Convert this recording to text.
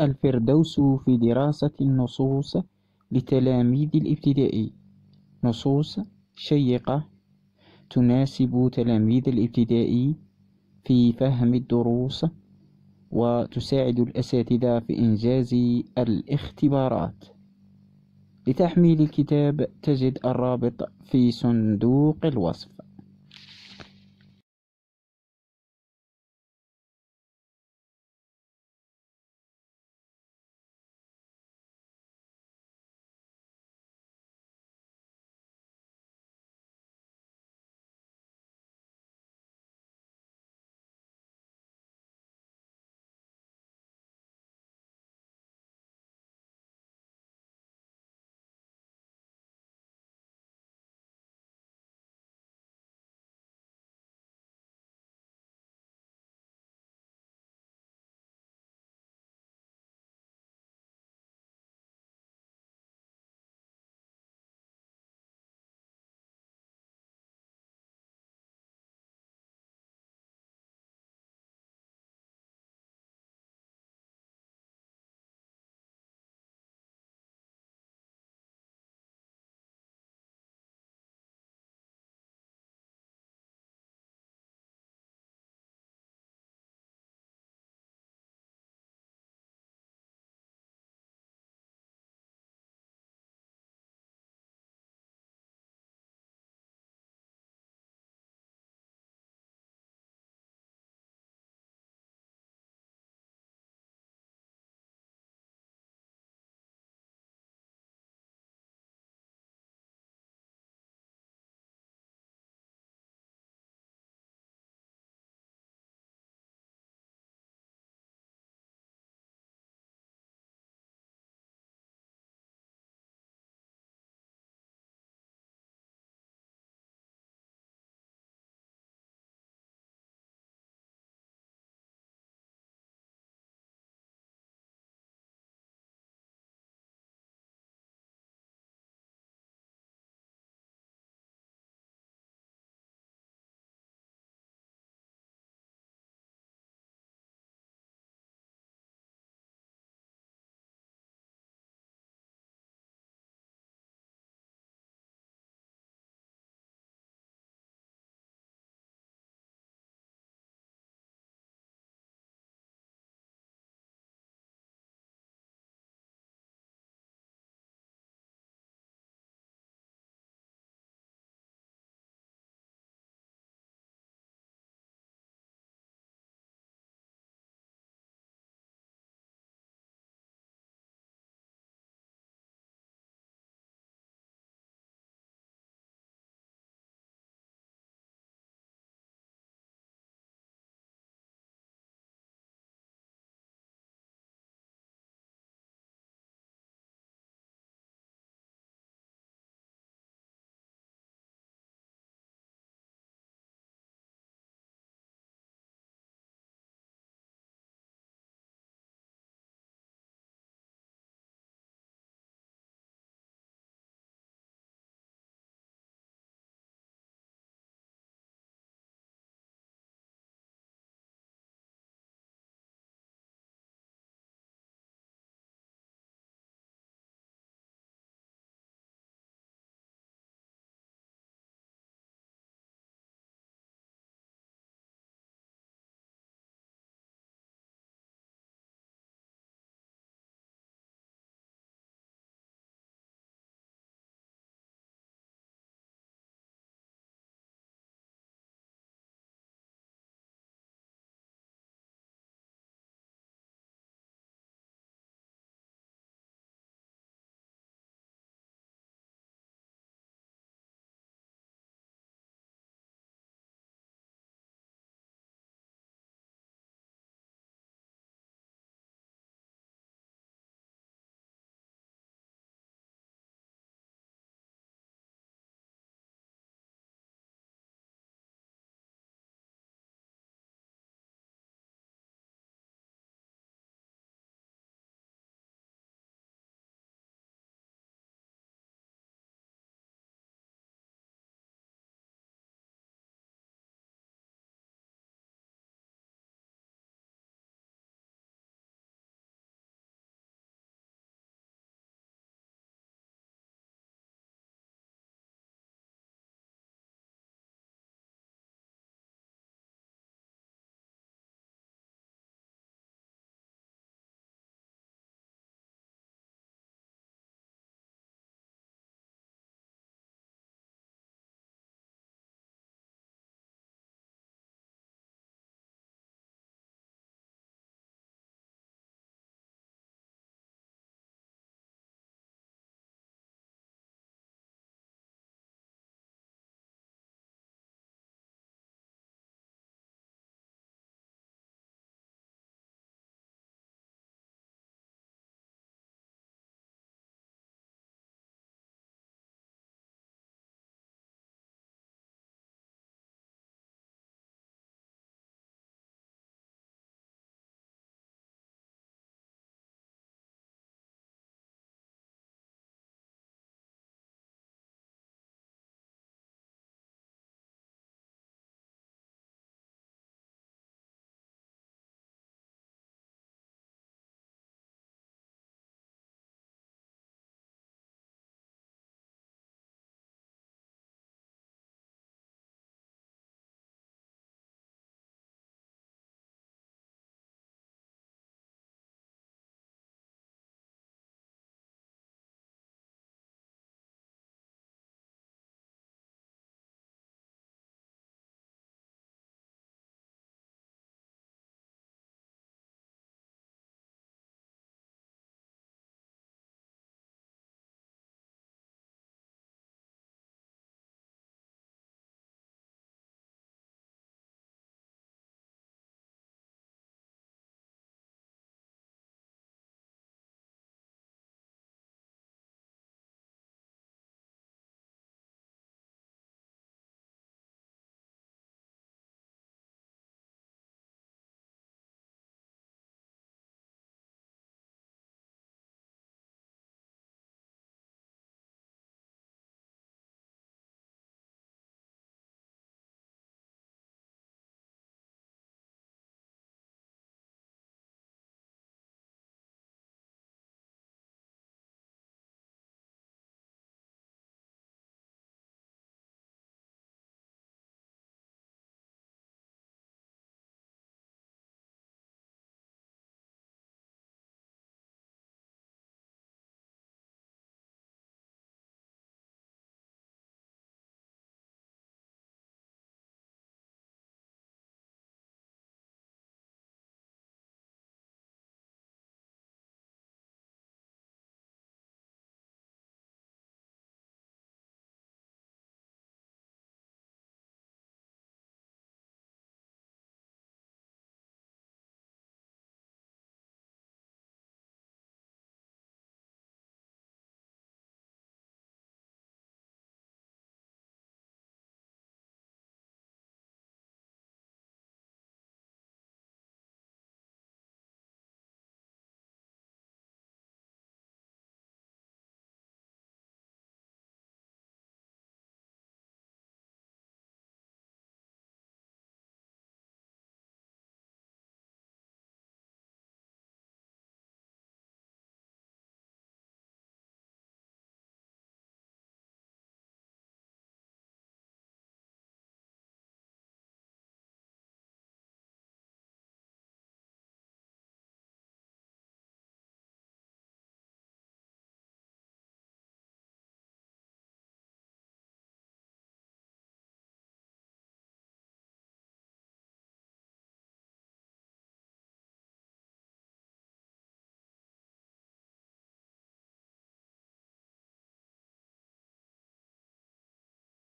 الفردوس في دراسة النصوص لتلاميذ الابتدائي نصوص شيقة تناسب تلاميذ الابتدائي في فهم الدروس وتساعد الأساتذة في إنجاز الاختبارات لتحميل الكتاب تجد الرابط في صندوق الوصف